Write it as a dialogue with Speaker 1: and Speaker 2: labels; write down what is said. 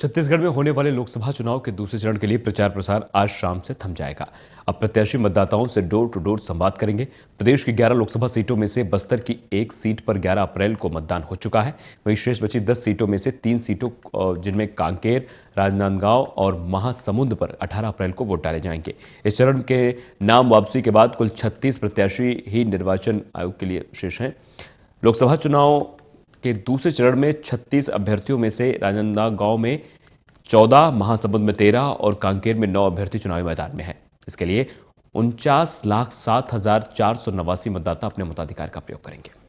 Speaker 1: छत्तीसगढ़ में होने वाले लोकसभा चुनाव के दूसरे चरण के लिए प्रचार प्रसार आज शाम से थम जाएगा अब प्रत्याशी मतदाताओं से डोर टू डोर संवाद करेंगे प्रदेश की 11 लोकसभा सीटों में से बस्तर की एक सीट पर 11 अप्रैल को मतदान हो चुका है वहीं शेष बची 10 सीटों में से तीन सीटों जिनमें कांकेर राजनांदगांव और महासमुंद पर 18 अप्रैल को वोट डाले जाएंगे इस चरण के नाम वापसी के बाद कुल छत्तीस प्रत्याशी ही निर्वाचन आयोग के लिए शेष हैं लोकसभा चुनाव के दूसरे चरण में 36 अभ्यर्थियों में से राजनांदगांव में 14 महासमुंद में 13 और कांकेर में 9 अभ्यर्थी चुनावी मैदान में हैं इसके लिए उनचास लाख सात हजार चार सौ नवासी मतदाता अपने मताधिकार का प्रयोग करेंगे